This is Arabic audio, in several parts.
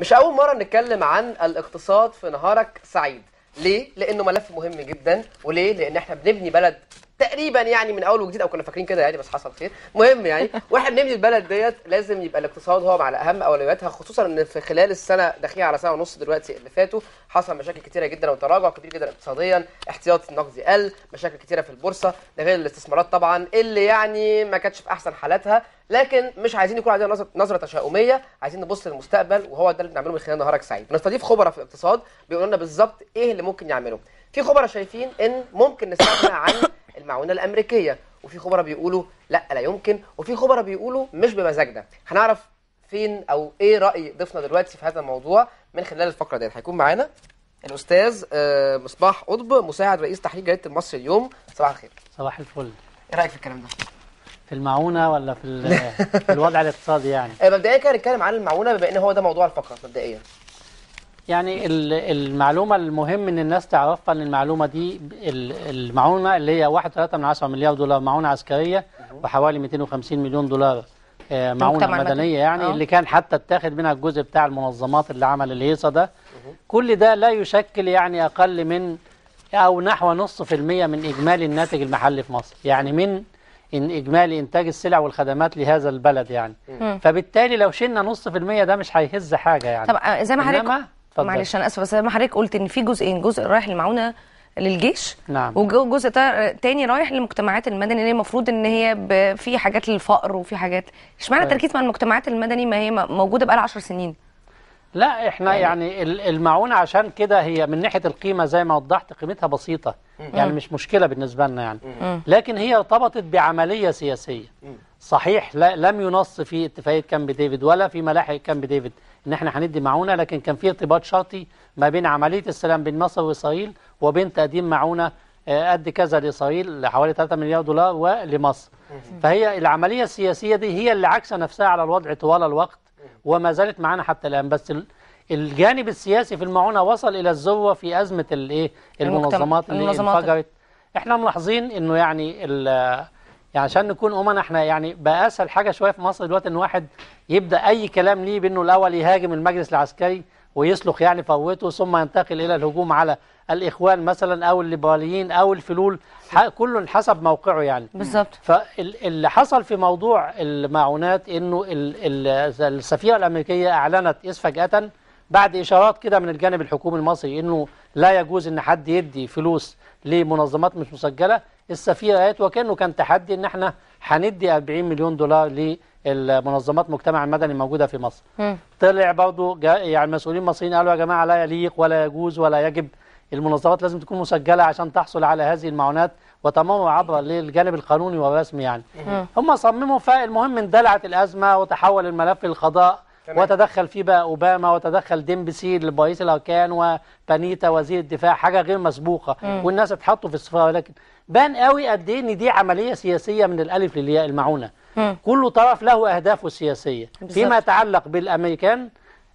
مش أول مرة نتكلم عن الاقتصاد في نهارك سعيد ليه؟ لأنه ملف مهم جدا وليه؟ لأن احنا بنبني بلد تقريبا يعني من اول وجديد او كنا فاكرين كده يعني بس حصل خير مهم يعني واحنا بنبني البلد ديت لازم يبقى الاقتصاد هو على اهم اولوياتها خصوصا ان في خلال السنه داخلين على سنه ونص دلوقتي اللي فاتوا حصل مشاكل كتيره جدا وتراجع كبير جدا اقتصاديا احتياطي النقدي قل مشاكل كتيره في البورصه ده غير الاستثمارات طبعا اللي يعني ما كانتش في احسن حالاتها لكن مش عايزين يكون عندنا نظره تشاؤميه عايزين نبص للمستقبل وهو ده اللي بنعمله من خلال نهارك سعيد بنستضيف خبراء في الاقتصاد بيقولوا لنا بالظبط ايه اللي ممكن يعمله في خبراء شايفين ان ممكن نستغنى عن المعونه الامريكيه وفي خبراء بيقولوا لا لا يمكن وفي خبراء بيقولوا مش بمزاجنا هنعرف فين او ايه راي ضيفنا دلوقتي في هذا الموضوع من خلال الفقره ديت هيكون معانا الاستاذ آه، مصباح قطب مساعد رئيس تحرير جريده مصر اليوم صباح الخير صباح الفل ايه رايك في الكلام ده في المعونه ولا في, في الوضع الاقتصادي يعني آه، مبدئيا كده هنتكلم عن المعونه بما ان هو ده موضوع الفقره مبدئيا يعني المعلومه المهم ان الناس تعرفها ان المعلومه دي المعونه اللي هي 1.3 من مليار دولار معونه عسكريه وحوالي 250 مليون دولار آه، معونه مدنيه يعني أوه. اللي كان حتى اتاخد منها الجزء بتاع المنظمات اللي عمل الهيصه ده كل ده لا يشكل يعني اقل من او نحو نص في المية من اجمالي الناتج المحلي في مصر يعني من إن إجمالي إنتاج السلع والخدمات لهذا البلد يعني مم. فبالتالي لو شلنا نص في المية ده مش هيهز حاجة يعني طب آه، زي ما حضرتك معلش أنا آسفة بس زي ما حضرتك قلت إن في جزئين جزء رايح للمعونة للجيش نعم وجزء تاني رايح للمجتمعات المدني اللي المفروض ان هي في حاجات للفقر وفي حاجات اشمعنى التركيز طيب. مع المجتمعات المدني ما هي موجوده بقى 10 سنين لا احنا يعني, يعني المعونة عشان كده هي من ناحية القيمة زي ما وضحت قيمتها بسيطة يعني مش مشكلة بالنسبة لنا يعني لكن هي ارتبطت بعملية سياسية صحيح لا لم ينص في اتفاقية كامب ديفيد ولا في ملاحق كامب ديفيد ان احنا هندي معونة لكن كان في ارتباط شرطي ما بين عملية السلام بين مصر وإسرائيل وبين تقديم معونة آه، قد كذا لإسرائيل لحوالي 3 مليار دولار ولمصر فهي العملية السياسية دي هي اللي عكس نفسها على الوضع طوال الوقت وما زالت معانا حتى الآن بس الجانب السياسي في المعونة وصل إلى الذروه في أزمة الايه المنظمات اللي انفجرت احنا ملاحظين انه يعني يعني عشان نكون امنا احنا يعني بقى اسهل حاجه شويه في مصر دلوقتي ان واحد يبدا اي كلام ليه بانه الاول يهاجم المجلس العسكري ويسلخ يعني فوته ثم ينتقل الى الهجوم على الإخوان مثلا أو الليبراليين أو الفلول كل حسب موقعه يعني بالظبط فاللي حصل في موضوع المعونات إنه السفيرة الأمريكية أعلنت إذ فجأة بعد إشارات كده من الجانب الحكومي المصري إنه لا يجوز إن حد يدي فلوس لمنظمات مش مسجلة السفيرة قالت وكأنه كان تحدي إن إحنا هندي 40 مليون دولار للمنظمات المجتمع المدني الموجودة في مصر م. طلع برضه يعني مسؤولين مصريين قالوا يا جماعة لا يليق ولا يجوز ولا يجب المنظمات لازم تكون مسجلة عشان تحصل على هذه المعونات وتمام عبر للجانب القانوني والرسمي يعني هم صمموا فالمهم اندلعت الأزمة وتحول الملف للقضاء وتدخل فيه بقى أوباما وتدخل ديمبسي الرئيس الأركان وبانيتا وزير الدفاع حاجة غير مسبوقة والناس اتحطوا في السفارة لكن بان قوي قد إيه إن دي عملية سياسية من الألف للياء المعونة كل طرف له أهدافه السياسية فيما يتعلق بالأمريكان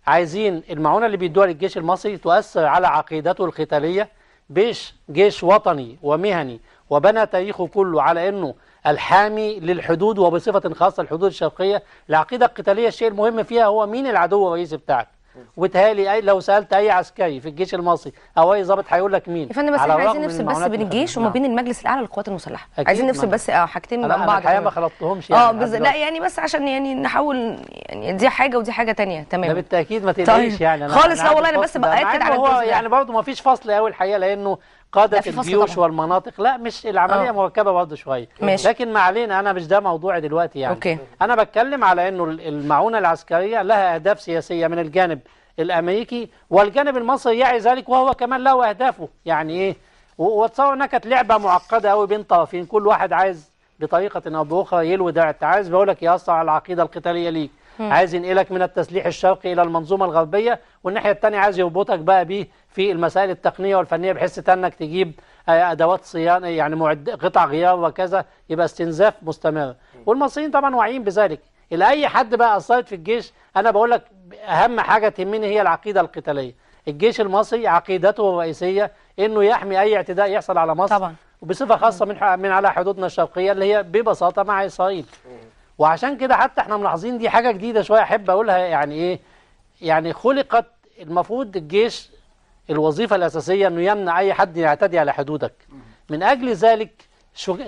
عايزين المعونة اللي بيدوها للجيش المصري تؤثر على عقيدته القتالية بيش جيش وطني ومهني وبنى تاريخه كله على أنه الحامي للحدود وبصفة خاصة الحدود الشرقية العقيدة القتالية الشيء المهم فيها هو مين العدو الرئيسي بتاعك وتهالي أي لو سألت أي عسكري في الجيش المصري أو أي ضابط هيقول لك مين يا فندم بس احنا عايزين نفصل بس بين الجيش وما نعم. بين المجلس الأعلى للقوات المسلحة عايزين نفصل نعم. بس اه حاجتين من بعض الحقيقة ما خلطتهمش يعني اه بز... لا يعني بس عشان يعني نحاول يعني دي حاجة ودي حاجة تانية تمام ده بالتأكيد ما تقلقش طيب. يعني أنا خالص لا والله أنا بس بأكد على هو يعني برضه ما فيش فصل قوي الحقيقة لأنه قادة الجيوش والمناطق لا مش العملية أوه. مركبة برضه شوية ماشي. لكن ما علينا أنا مش ده موضوعي دلوقتي يعني أوكي. أنا بتكلم على أنه المعونة العسكرية لها أهداف سياسية من الجانب الأمريكي والجانب المصري يعي ذلك وهو كمان له أهدافه يعني إيه وتصور أنها كانت لعبة معقدة قوي بين طرفين كل واحد عايز بطريقة أو بأخرى يلوي ده عايز بيقول لك يأثر على العقيدة القتالية ليك عايز ينقلك من التسليح الشرقي إلى المنظومة الغربية والناحية الثانية عايز يربطك بقى بيه في المسائل التقنية والفنية بحيث انك تجيب آه، أدوات صيانة يعني معد قطع غيار وكذا يبقى استنزاف مستمر والمصريين طبعا واعيين بذلك إلى أي حد بقى أثرت في الجيش أنا بقول لك أهم حاجة تهمني هي العقيدة القتالية الجيش المصري عقيدته الرئيسية إنه يحمي أي اعتداء يحصل على مصر طبعا وبصفة خاصة من, من على حدودنا الشرقية اللي هي ببساطة مع إسرائيل وعشان كده حتى احنا ملاحظين دي حاجة جديدة شوية أحب أقولها يعني إيه يعني خلقت المفروض الجيش الوظيفة الأساسية أنه يمنع أي حد يعتدي على حدودك من أجل ذلك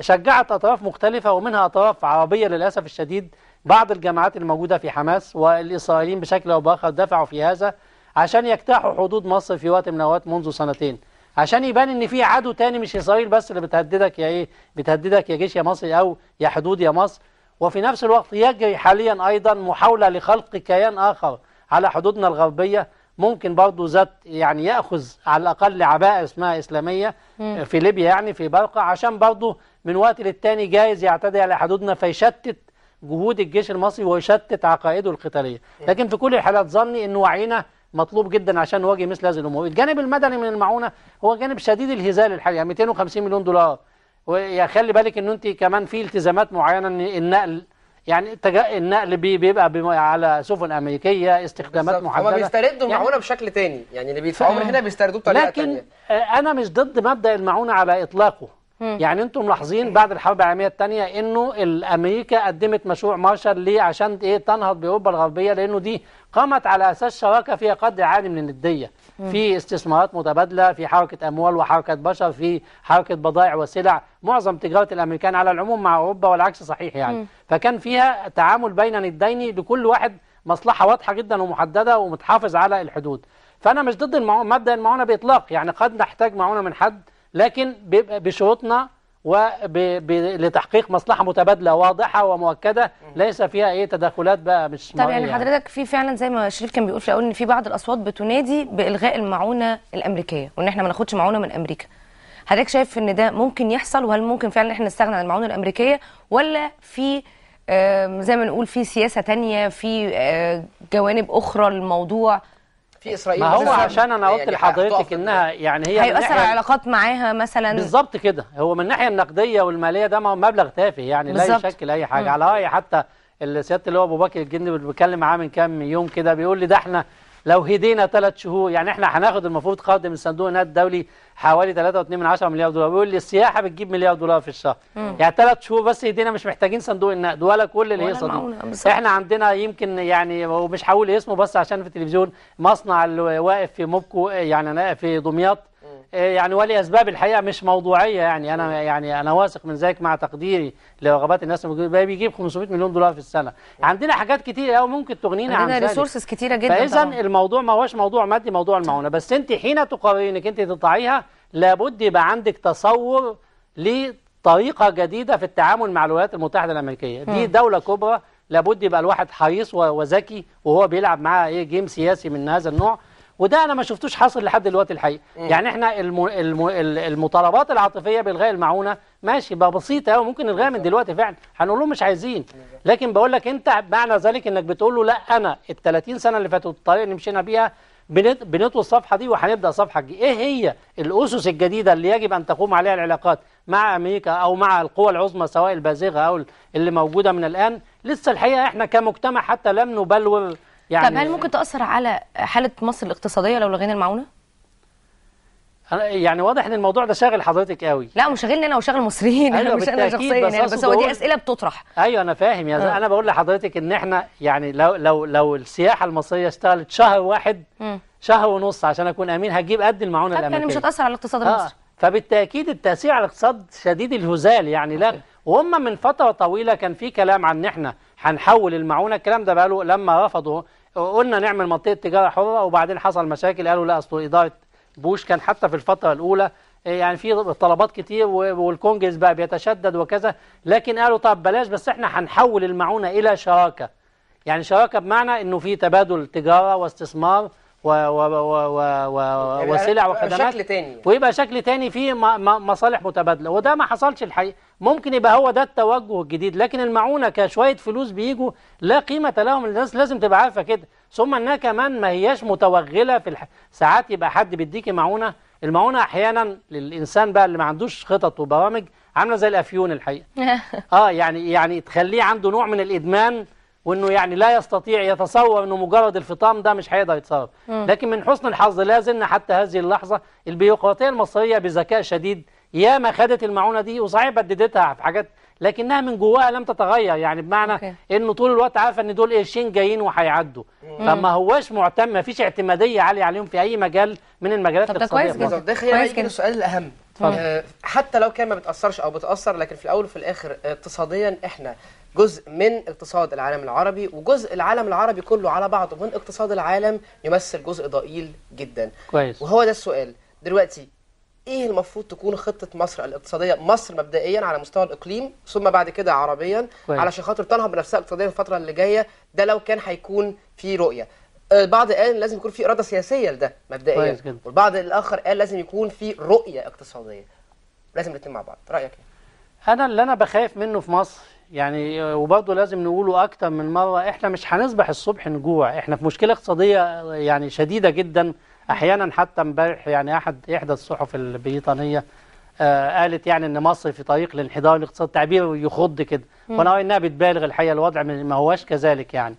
شجعت أطراف مختلفة ومنها أطراف عربية للأسف الشديد بعض الجماعات الموجودة في حماس والإسرائيليين بشكل أو بآخر دفعوا في هذا عشان يجتاحوا حدود مصر في وقت من الأوقات منذ سنتين عشان يبان ان في عدو تاني مش اسرائيل بس اللي بتهددك يا ايه بتهددك يا جيش يا مصر او يا حدود يا مصر وفي نفس الوقت يجري حاليا أيضا محاولة لخلق كيان آخر على حدودنا الغربية ممكن برضه ذات يعني يأخذ على الأقل عباءة اسمها إسلامية م. آه، في ليبيا يعني في برقة عشان برضه من وقت للتاني جايز يعتدي على حدودنا فيشتت جهود الجيش المصري ويشتت عقائده القتالية إيه. لكن في كل الحالات ظني أن وعينا مطلوب جدا عشان نواجه مثل هذه الأمور الجانب المدني من المعونة هو جانب شديد الهزال الحقيقة 250 يعني مليون دولار ويا خلي بالك ان انت كمان في التزامات معينه ان النقل يعني النقل بيبقى على سفن امريكيه استخدامات محدده هو بيستردوا المعونه يعني بشكل تاني يعني اللي بيدفعوا من هنا بيستردوه بطريقه لكن تانية. آه، انا مش ضد مبدا المعونه على اطلاقه مم. يعني انتم ملاحظين بعد الحرب العالميه الثانيه انه امريكا قدمت مشروع مارشال ليه عشان ايه تنهض باوروبا الغربيه لانه دي قامت على اساس شراكه فيها قدر عالي من النديه في استثمارات متبادلة في حركة أموال وحركة بشر في حركة بضائع وسلع معظم تجارة الأمريكان على العموم مع أوروبا والعكس صحيح يعني م. فكان فيها تعامل بين الدين لكل واحد مصلحة واضحة جدا ومحددة ومتحافظ على الحدود فأنا مش ضد المعو... مبدأ المعونة بإطلاق يعني قد نحتاج معونة من حد لكن بشروطنا ولتحقيق مصلحة متبادلة واضحة ومؤكدة ليس فيها أي تدخلات بقى مش طب يعني, يعني حضرتك في فعلا زي ما شريف كان بيقول في الأول إن في بعض الأصوات بتنادي بإلغاء المعونة الأمريكية وإن إحنا ما ناخدش معونة من أمريكا حضرتك شايف إن ده ممكن يحصل وهل ممكن فعلا إحنا نستغنى عن المعونة الأمريكية ولا في زي ما نقول في سياسة تانية في آه، جوانب أخرى للموضوع في اسرائيل ما هو عشان انا يعني قلت لحضرتك انها يعني هي هيؤثر على العلاقات معاها مثلا بالظبط كده هو من الناحيه النقديه والماليه ده مبلغ تافه يعني لا يشكل اي حاجه على راي حتى سياده اللي هو ابو بكر الجندي بيتكلم معاه من كام يوم كده بيقول لي ده احنا لو هدينا ثلاث شهور يعني احنا هناخد المفروض قرض من صندوق النقد الدولي حوالي 3.2 مليار دولار بيقول لي السياحه بتجيب مليار دولار في الشهر مم. يعني ثلاث شهور بس هدينا مش محتاجين صندوق النقد ولا كل اللي هي صندوق احنا عندنا يمكن يعني ومش هقول اسمه بس عشان في التلفزيون مصنع اللي واقف في موبكو يعني في دمياط يعني ولأسباب الحقيقة مش موضوعية يعني أنا يعني أنا واثق من ذلك مع تقديري لرغبات الناس بيجيب 500 مليون دولار في السنة عندنا حاجات كتير قوي ممكن تغنينا عن ذلك عندنا ريسورسز كتيرة جدا فإذا الموضوع ما هوش موضوع مادي موضوع المعونة بس أنت حين تقرري إنك أنت تطلعيها لابد يبقى عندك تصور لطريقة جديدة في التعامل مع الولايات المتحدة الأمريكية دي دولة كبرى لابد يبقى الواحد حريص وذكي وهو بيلعب معاها ايه جيم سياسي من هذا النوع وده انا ما شفتوش حاصل لحد دلوقتي الحقيقه يعني احنا الم... الم... المطالبات العاطفيه بالغاء المعونه ماشي بقى بسيطه قوي ممكن نلغيها من دلوقتي فعلا هنقول لهم مش عايزين لكن بقول لك انت معنى ذلك انك بتقول له لا انا ال 30 سنه اللي فاتوا الطريق اللي مشينا بيها بنت... بنطوي الصفحه دي وهنبدا صفحه جي. ايه هي الاسس الجديده اللي يجب ان تقوم عليها العلاقات مع امريكا او مع القوى العظمى سواء البازغه او اللي موجوده من الان لسه الحقيقه احنا كمجتمع حتى لم نبلور يعني طب هل ممكن تاثر على حاله مصر الاقتصاديه لو لغينا المعونه؟ يعني واضح ان الموضوع ده شاغل حضرتك قوي لا مش شاغلني انا وشاغل المصريين أيوة مش انا شخصيا يعني بس, بس هو دي اسئله بتطرح ايوه انا فاهم يعني أه. انا بقول لحضرتك ان احنا يعني لو لو لو السياحه المصريه اشتغلت شهر واحد م. شهر ونص عشان اكون امين هتجيب قد المعونه الامريكيه يعني مش هتاثر على الاقتصاد آه، المصري آه. فبالتاكيد التاثير على الاقتصاد شديد الهزال يعني لا وهم من فتره طويله كان في كلام عن ان احنا هنحول المعونة الكلام ده بقاله لما رفضوا قلنا نعمل منطقة تجارة حرة وبعدين حصل مشاكل قالوا لا أصل إدارة بوش كان حتى في الفترة الأولى إيه، يعني في طلبات كتير والكونجرس بقى بيتشدد وكذا لكن قالوا طب بلاش بس احنا هنحول المعونة إلى شراكة يعني شراكة بمعنى انه في تبادل تجارة واستثمار و و و و و يعني وسلع وخدمات شكل تاني ويبقى شكل تاني فيه مصالح متبادلة وده ما حصلش الحقيقة ممكن يبقى هو ده التوجه الجديد لكن المعونة كشوية فلوس بيجوا لا قيمة لهم الناس لازم تبقى عارفة كده ثم انها كمان ما هياش متوغلة في الح... ساعات يبقى حد بيديكي معونة المعونة احيانا للانسان بقى اللي ما عندوش خطط وبرامج عاملة زي الافيون الحقيقة اه يعني يعني تخليه عنده نوع من الادمان وانه يعني لا يستطيع يتصور انه مجرد الفطام ده مش هيقدر يتصرف لكن من حسن الحظ لازلنا حتى هذه اللحظة البيروقراطية المصرية بذكاء شديد ياما خدت المعونه دي وصحيح بددتها في حاجات لكنها من جواها لم تتغير يعني بمعنى أوكي. انه طول الوقت عارفه ان دول قرشين جايين وهيعدوا فما هواش معتم ما فيش اعتماديه عاليه عليهم في اي مجال من المجالات طب ده كويس جدا ده خلينا السؤال الاهم آه حتى لو كان ما بتاثرش او بتاثر لكن في الاول وفي الاخر اقتصاديا احنا جزء من اقتصاد العالم العربي وجزء العالم العربي كله على بعضه من اقتصاد العالم يمثل جزء ضئيل جدا كويس وهو ده السؤال دلوقتي ايه المفروض تكون خطه مصر الاقتصاديه مصر مبدئيا على مستوى الاقليم ثم بعد كده عربيا علشان خاطر تنهض بنفسها اقتصاديا الفتره اللي جايه ده لو كان هيكون في رؤيه البعض آه، قال لازم يكون في اراده سياسيه لده مبدئيا والبعض الاخر قال لازم يكون في رؤيه اقتصاديه لازم الاثنين مع بعض رايك ايه انا اللي انا بخاف منه في مصر يعني آه، وبرضه لازم نقوله اكتر من مره احنا مش هنصبح الصبح نجوع احنا في مشكله اقتصاديه آه، يعني شديده جدا احيانا حتى امبارح يعني احد احدى الصحف البريطانيه آه قالت يعني ان مصر في طريق الانحدار الاقتصادي تعبير يخض كده وانا انها بتبالغ الحقيقه الوضع ما هواش كذلك يعني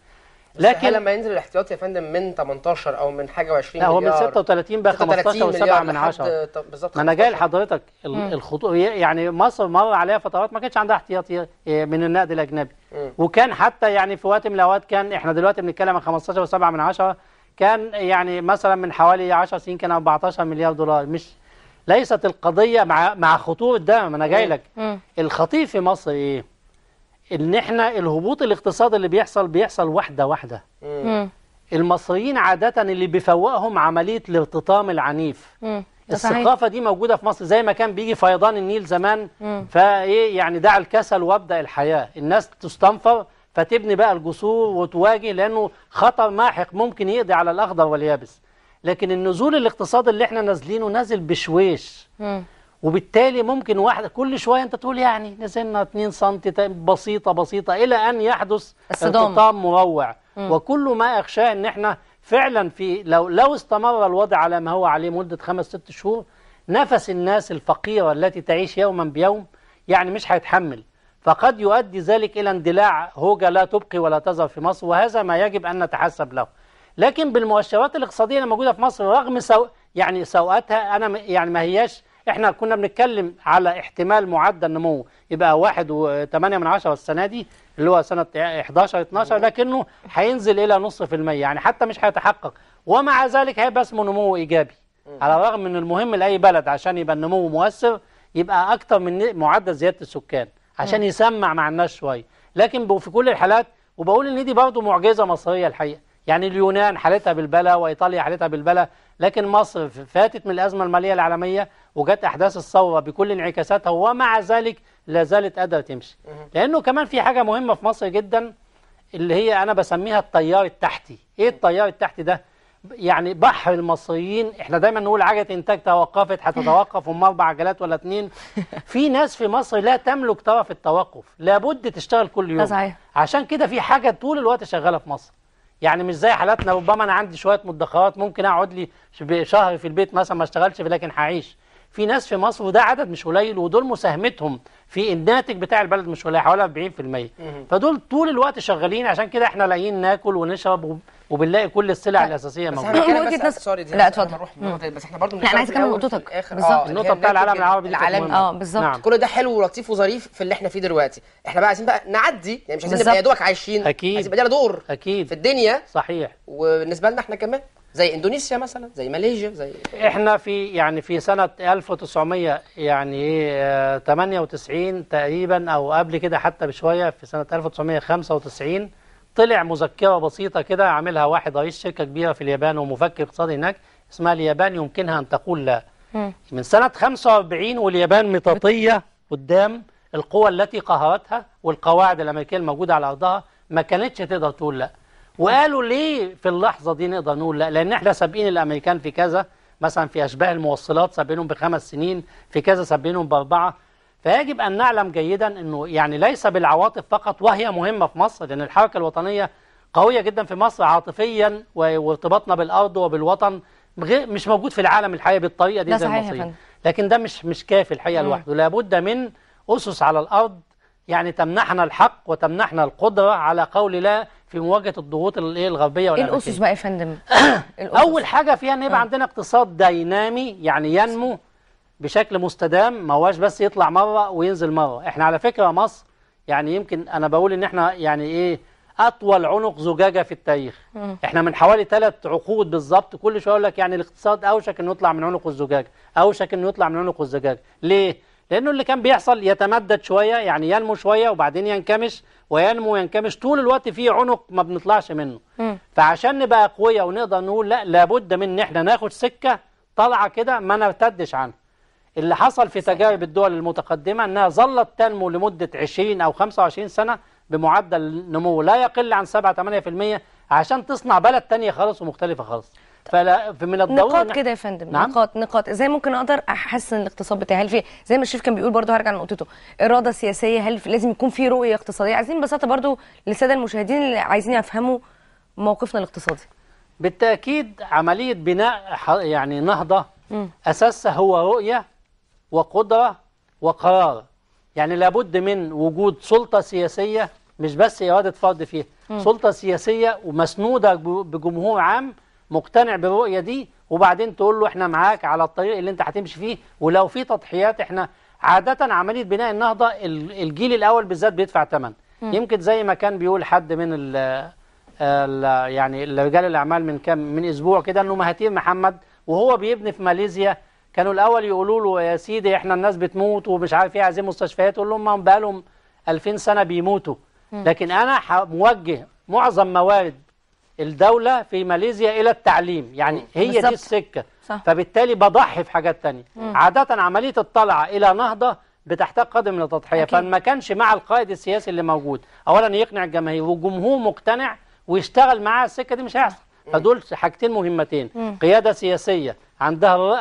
لكن لما ينزل الاحتياطي يا فندم من 18 او من حاجه و20 لا هو من 36 بقى 15 و7 من 10 بالظبط ما انا جاي لحضرتك الخطوط يعني مصر مر عليها فترات ما كانش عندها احتياطي آه، من النقد الاجنبي مم. وكان حتى يعني في وقت من الاوقات كان احنا دلوقتي بنتكلم عن 15 و7 من 10 كان يعني مثلا من حوالي 10 سنين كان 14 مليار دولار مش ليست القضية مع مع خطورة ده ما انا جاي لك الخطير في مصر ايه ان احنا الهبوط الاقتصادي اللي بيحصل بيحصل واحدة واحدة مم. المصريين عادة اللي بيفوقهم عملية الارتطام العنيف مم. الثقافة دي موجودة في مصر زي ما كان بيجي فيضان النيل زمان فايه يعني دع الكسل وابدأ الحياة الناس تستنفر فتبني بقى الجسور وتواجه لأنه خطر ماحق ممكن يقضي على الأخضر واليابس لكن النزول الاقتصادي اللي احنا نازلينه نازل بشويش م. وبالتالي ممكن واحدة كل شوية انت تقول يعني نزلنا 2 سم بسيطة بسيطة إلى أن يحدث انقطاع مروع م. وكل ما أخشاه أن احنا فعلا في لو, لو استمر الوضع على ما هو عليه مدة خمس ست شهور نفس الناس الفقيرة التي تعيش يوما بيوم يعني مش هيتحمل فقد يؤدي ذلك إلى اندلاع هوجة لا تبقي ولا تظهر في مصر وهذا ما يجب أن نتحسب له لكن بالمؤشرات الاقتصادية اللي موجودة في مصر رغم سو... يعني سوءاتها أنا يعني ما هياش احنا كنا بنتكلم على احتمال معدل نمو يبقى 1.8 من عشرة السنة دي اللي هو سنة 11 12 لكنه هينزل إلى نص في المية يعني حتى مش هيتحقق ومع ذلك هيبقى اسمه نمو إيجابي على الرغم من المهم لأي بلد عشان يبقى النمو مؤثر يبقى أكتر من معدل زيادة السكان عشان يسمع مع الناس شويه لكن في كل الحالات وبقول ان دي برضه معجزه مصريه الحقيقه يعني اليونان حالتها بالبلاء وايطاليا حالتها بالبلاء لكن مصر فاتت من الازمه الماليه العالميه وجت احداث الثوره بكل انعكاساتها ومع ذلك لا زالت قادره تمشي لانه كمان في حاجه مهمه في مصر جدا اللي هي انا بسميها التيار التحتي ايه التيار التحتي ده يعني بحر المصريين احنا دايما نقول عجله انتاج توقفت هتتوقف هم اربع عجلات ولا اثنين في ناس في مصر لا تملك طرف التوقف لابد تشتغل كل يوم صحيح. عشان كده في حاجه طول الوقت شغاله في مصر يعني مش زي حالاتنا ربما انا عندي شويه مدخرات ممكن اقعد لي شهر في البيت مثلا ما اشتغلش لكن هعيش في ناس في مصر وده عدد مش قليل ودول مساهمتهم في الناتج بتاع البلد مش قليل حوالي 40% فدول طول الوقت شغالين عشان كده احنا لاقيين ناكل ونشرب وبنلاقي كل السلع طيب، الاساسيه موجوده بس سوري لا اتفضل بس احنا برضه لا انا عايز اكمل نقطتك بالظبط آه، آه، النقطه بتاع العالم العربي العالم اه بالظبط نعم. كل ده حلو ولطيف وظريف في اللي احنا فيه دلوقتي احنا بقى عايزين بقى نعدي يعني مش عايزين نبقى يا دوبك عايشين اكيد عايزين يبقى لنا دور اكيد في الدنيا صحيح وبالنسبه لنا احنا كمان زي اندونيسيا مثلا زي ماليزيا زي احنا في يعني في سنه 1900 يعني 98 آه، تقريبا او قبل كده حتى بشويه في سنه 1995 طلع مذكرة بسيطة كده عاملها واحد رئيس شركة كبيرة في اليابان ومفكر اقتصادي هناك اسمها اليابان يمكنها أن تقول لا م. من سنة 45 واليابان مطاطية قدام القوى التي قهرتها والقواعد الأمريكية الموجودة على أرضها ما كانتش تقدر تقول لا وقالوا ليه في اللحظة دي نقدر نقول لا لأن احنا سابقين الأمريكان في كذا مثلا في أشباه الموصلات سابقينهم بخمس سنين في كذا سابقينهم بأربعة فيجب أن نعلم جيدا أنه يعني ليس بالعواطف فقط وهي مهمة في مصر لأن الحركة الوطنية قوية جدا في مصر عاطفيا وارتباطنا بالأرض وبالوطن مش موجود في العالم الحقيقة بالطريقة دي زي المصريين لكن ده مش مش كافي الحقيقة لوحده لابد من أسس على الأرض يعني تمنحنا الحق وتمنحنا القدرة على قول لا في مواجهة الضغوط إيه، الغربية والأمريكية الأسس بقى يا فندم أول حاجة فيها أن يبقى آه. عندنا اقتصاد دينامي يعني ينمو بشكل مستدام ما هواش بس يطلع مرة وينزل مرة احنا على فكرة مصر يعني يمكن انا بقول ان احنا يعني ايه اطول عنق زجاجة في التاريخ مم. احنا من حوالي ثلاث عقود بالظبط كل شوية اقول لك يعني الاقتصاد اوشك انه يطلع من عنق الزجاجة اوشك انه يطلع من عنق الزجاجة ليه؟ لانه اللي كان بيحصل يتمدد شوية يعني ينمو شوية وبعدين ينكمش وينمو وينكمش طول الوقت في عنق ما بنطلعش منه مم. فعشان نبقى قوية ونقدر نقول لا لابد من ان احنا ناخد سكة طالعة كده ما نرتدش عنها اللي حصل في تجارب الدول المتقدمة أنها ظلت تنمو لمدة 20 أو 25 سنة بمعدل نمو لا يقل عن 7-8% عشان تصنع بلد تانية خالص ومختلفة خالص طيب. فلا من الضروري نقاط كده يا فندم نعم؟ نقاط نقاط ازاي ممكن اقدر احسن الاقتصاد بتاعي هل في زي ما الشيف كان بيقول برضه هرجع لنقطته اراده سياسيه هل لازم يكون في رؤيه اقتصاديه عايزين ببساطه برضه للساده المشاهدين اللي عايزين يفهموا موقفنا الاقتصادي بالتاكيد عمليه بناء يعني نهضه اساسها هو رؤيه وقدرة وقرار يعني لابد من وجود سلطة سياسية مش بس إرادة فرد فيها م. سلطة سياسية ومسنودة بجمهور عام مقتنع بالرؤية دي وبعدين تقول له احنا معاك على الطريق اللي انت هتمشي فيه ولو في تضحيات احنا عادة عملية بناء النهضة الجيل الأول بالذات بيدفع ثمن يمكن زي ما كان بيقول حد من الـ الـ يعني رجال الأعمال من كام من أسبوع كده إنه مهاتير محمد وهو بيبني في ماليزيا كانوا الاول يقولوا له يا سيدي احنا الناس بتموت ومش عارف ايه عايزين مستشفيات يقول لهم بقى لهم 2000 سنه بيموتوا لكن انا موجه معظم موارد الدوله في ماليزيا الى التعليم يعني هي بالزبط. دي السكه صح. فبالتالي بضحي في حاجات ثانيه عاده عمليه الطلعه الى نهضه بتحتاج قدم لتضحيه فما كانش مع القائد السياسي اللي موجود اولا يقنع الجماهير والجمهور مقتنع ويشتغل معاه السكه دي مش هيحصل فدول حاجتين مهمتين قياده سياسيه عندها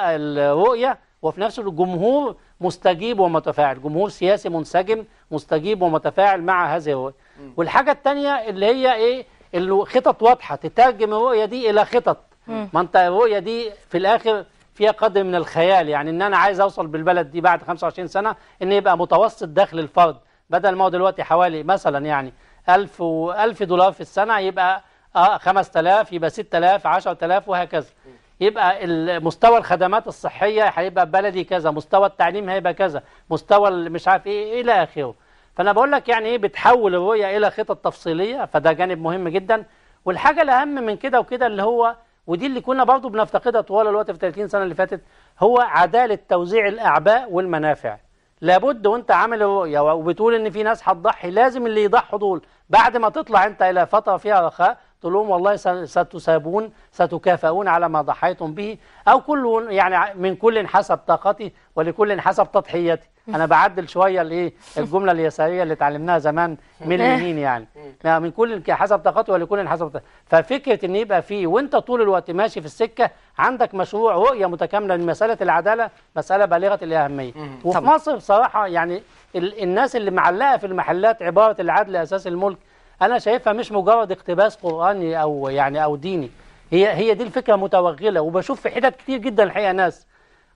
الرؤية وفي نفس الوقت الجمهور مستجيب ومتفاعل جمهور سياسي منسجم مستجيب ومتفاعل مع هذه الرؤية والحاجة الثانية اللي هي إيه اللي خطط واضحة تترجم الرؤية دي إلى خطط ما أنت الرؤية دي في الآخر فيها قدر من الخيال يعني ان انا عايز اوصل بالبلد دي بعد 25 سنه ان يبقى متوسط دخل الفرد بدل ما هو دلوقتي حوالي مثلا يعني 1000 و 1000 دولار في السنه يبقى 5000 آه، يبقى 6000 10000 وهكذا يبقى مستوى الخدمات الصحيه هيبقى بلدي كذا مستوى التعليم هيبقى كذا مستوى مش عارف ايه الى اخره فانا بقول لك يعني ايه بتحول الرؤيه الى خطط تفصيليه فده جانب مهم جدا والحاجه الاهم من كده وكده اللي هو ودي اللي كنا برضه بنفتقدها طوال الوقت في 30 سنه اللي فاتت هو عداله توزيع الاعباء والمنافع لابد وانت عامل الرؤيه وبتقول ان في ناس هتضحي لازم اللي يضحوا دول بعد ما تطلع انت الى فتره فيها رخاء تقول لهم والله ستسابون ستكافئون على ما ضحيتم به أو كل يعني من كل حسب طاقته ولكل حسب تضحيته أنا بعدل شوية الإيه الجملة اليسارية اللي اتعلمناها زمان من اليمين يعني من كل حسب طاقته ولكل حسب طاقته ففكرة إن يبقى فيه وأنت طول الوقت ماشي في السكة عندك مشروع رؤية متكاملة لمسألة العدالة مسألة بالغة الأهمية وفي مصر بصراحة يعني الناس اللي معلقة في المحلات عبارة العدل أساس الملك أنا شايفها مش مجرد اقتباس قرآني أو يعني أو ديني هي هي دي الفكرة متوغلة وبشوف في حتت كتير جدا الحقيقة ناس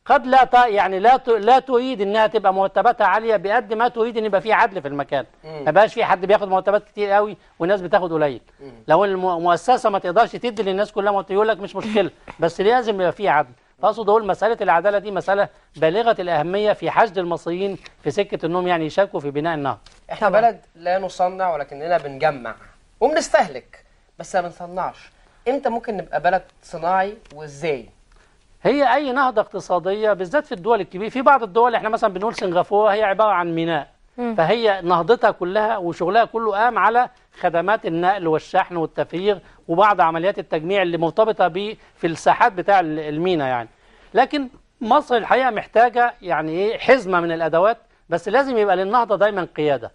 قد لا يعني لا لا تريد انها تبقى مرتباتها عاليه بقد ما تريد ان يبقى في عدل في المكان ما بقاش في حد بياخد مرتبات كتير قوي والناس بتاخد قليل لو المؤسسه ما تقدرش تدي للناس كلها يقول لك مش مشكله بس لازم يبقى في عدل فاقصد اقول مساله العداله دي مساله بالغه الاهميه في حشد المصريين في سكه انهم يعني يشاركوا في بناء النهضه احنا طبعا. بلد لا نصنع ولكننا بنجمع وبنستهلك بس ما بنصنعش امتى ممكن نبقى بلد صناعي وازاي هي اي نهضه اقتصاديه بالذات في الدول الكبيره في بعض الدول احنا مثلا بنقول سنغافوره هي عباره عن ميناء فهي نهضتها كلها وشغلها كله قام على خدمات النقل والشحن والتفريغ وبعض عمليات التجميع اللي مرتبطه به في الساحات بتاع المينا يعني لكن مصر الحقيقه محتاجه يعني ايه حزمه من الادوات بس لازم يبقى للنهضه دايما قياده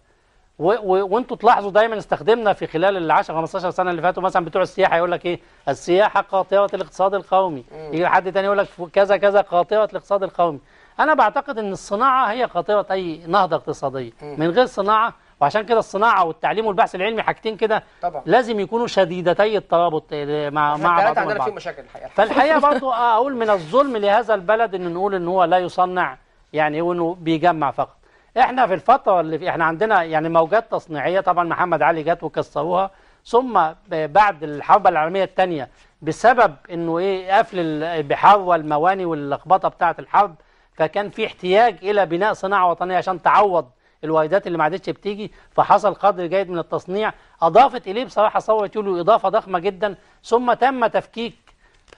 وانتوا تلاحظوا دايما استخدمنا في خلال ال 10 15 سنه اللي فاتوا مثلا بتوع السياحه يقول لك ايه السياحه قاطره الاقتصاد القومي يجي حد تاني يقول لك كذا كذا قاطره الاقتصاد القومي انا بعتقد ان الصناعه هي قاطره اي نهضه اقتصاديه من غير صناعه وعشان كده الصناعه والتعليم والبحث العلمي حاجتين كده لازم يكونوا شديدتي الترابط آه، مع مع بعض عندنا مشاكل الحقيقه فالحقيقه برضو اقول من الظلم لهذا البلد ان نقول ان هو لا يصنع يعني وانه بيجمع فقط احنا في الفتره اللي في احنا عندنا يعني موجات تصنيعيه طبعا محمد علي جت وكسروها ثم بعد الحرب العالميه الثانيه بسبب انه ايه قفل البحار والمواني واللخبطه بتاعه الحرب فكان في احتياج الى بناء صناعه وطنيه عشان تعوض الواردات اللي ما عادتش بتيجي فحصل قدر جيد من التصنيع اضافت اليه بصراحه ثوره يوليو اضافه ضخمه جدا ثم تم تفكيك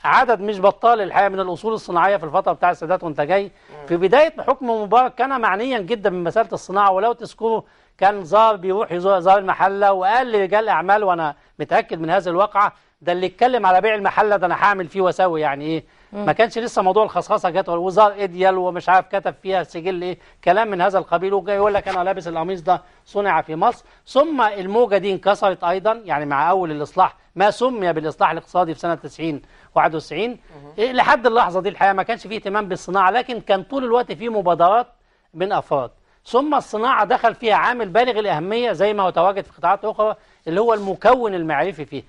عدد مش بطال الحقيقه من الاصول الصناعيه في الفتره بتاع السادات وانت جاي في بدايه حكم مبارك كان معنيا جدا بمساله الصناعه ولو تذكروا كان زار بيروح زار المحله وقال لرجال الاعمال وانا متاكد من هذه الواقعه ده اللي اتكلم على بيع المحله ده انا هعمل فيه واسوي يعني ايه ما كانش لسه موضوع الخصخصه جت وزار اديال إيه ومش عارف كتب فيها سجل ايه كلام من هذا القبيل وجاي يقول لك انا لابس القميص ده صنع في مصر ثم الموجه دي انكسرت ايضا يعني مع اول الاصلاح ما سمي بالاصلاح الاقتصادي في سنه 90 91 إيه، لحد اللحظه دي الحقيقه ما كانش فيه اهتمام بالصناعه لكن كان طول الوقت فيه مبادرات من افراد ثم الصناعه دخل فيها عامل بالغ الاهميه زي ما هو تواجد في قطاعات اخرى اللي هو المكون المعرفي فيها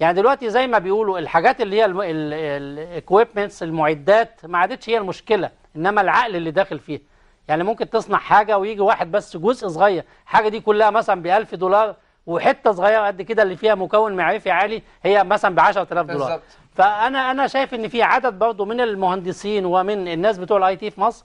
يعني دلوقتي زي ما بيقولوا الحاجات اللي هي الاكويبمنتس المعدات ما عادتش هي المشكله انما العقل اللي داخل فيها يعني ممكن تصنع حاجه ويجي واحد بس جزء صغير الحاجه دي كلها مثلا ب 1000 دولار وحته صغيره قد كده اللي فيها مكون معرفي عالي هي مثلا ب 10000 دولار بالزبط. فانا انا شايف ان في عدد برضه من المهندسين ومن الناس بتوع الاي تي في مصر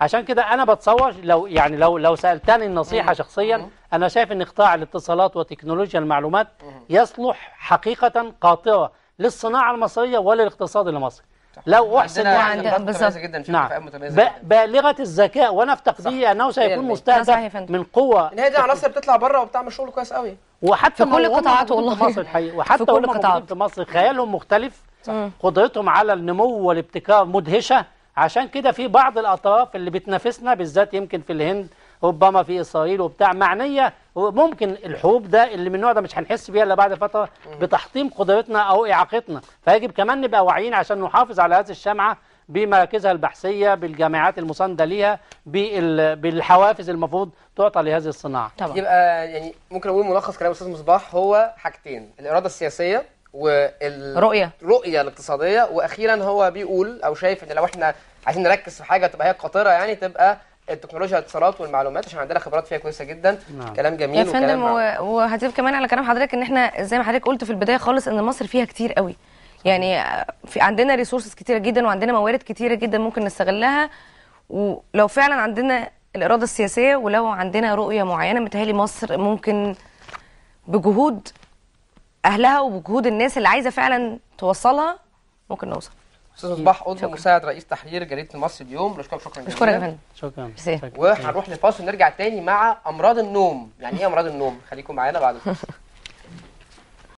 عشان كده انا بتصور لو يعني لو لو سالتني النصيحه شخصيا انا شايف ان قطاع الاتصالات وتكنولوجيا المعلومات يصلح حقيقه قاطعه للصناعه المصريه وللاقتصاد المصري لو احسن يعني جدا نعم بالغه الذكاء وانا في تقديري انه سيكون مستهدف من قوه ان هي دي عناصر بتطلع بره وبتعمل شغل كويس قوي وحتى في كل القطاعات والله في مصر الحقيقه وحتى في كل القطاعات في مصر خيالهم مختلف قدرتهم على النمو والابتكار مدهشه عشان كده في بعض الأطراف اللي بتنافسنا بالذات يمكن في الهند ربما في إسرائيل وبتاع معنية وممكن الحروب ده اللي من النوع ده مش هنحس بيها إلا بعد فترة بتحطيم قدرتنا أو إعاقتنا فيجب كمان نبقى واعيين عشان نحافظ على هذه الشمعة بمراكزها البحثية بالجامعات المساندة ليها بالحوافز المفروض تعطى لهذه الصناعة طبعا. يبقى يعني ممكن أقول ملخص كلام الاستاذ مصباح هو حاجتين الإرادة السياسية والرؤيه الرؤيه الاقتصاديه واخيرا هو بيقول او شايف ان لو احنا عايزين نركز في حاجه تبقى هي قاطره يعني تبقى التكنولوجيا الاتصالات والمعلومات عشان عندنا خبرات فيها كويسه جدا نعم. كلام جميل يا فندم وهتضيف كمان على كلام حضرتك ان احنا زي ما حضرتك قلت في البدايه خالص ان مصر فيها كتير قوي يعني في عندنا ريسورسز كتيره جدا وعندنا موارد كتيره جدا ممكن نستغلها ولو فعلا عندنا الاراده السياسيه ولو عندنا رؤيه معينه متهيألي مصر ممكن بجهود اهلها وبجهود الناس اللي عايزه فعلا توصلها ممكن نوصل استاذ مصباح قطب مساعد رئيس تحرير جريده المصري اليوم بشكرك شكرا جزيلا شكرا يا فندم شكرا وهنروح لفاصل نرجع تاني مع امراض النوم يعني ايه امراض النوم خليكم معانا بعد الفاصل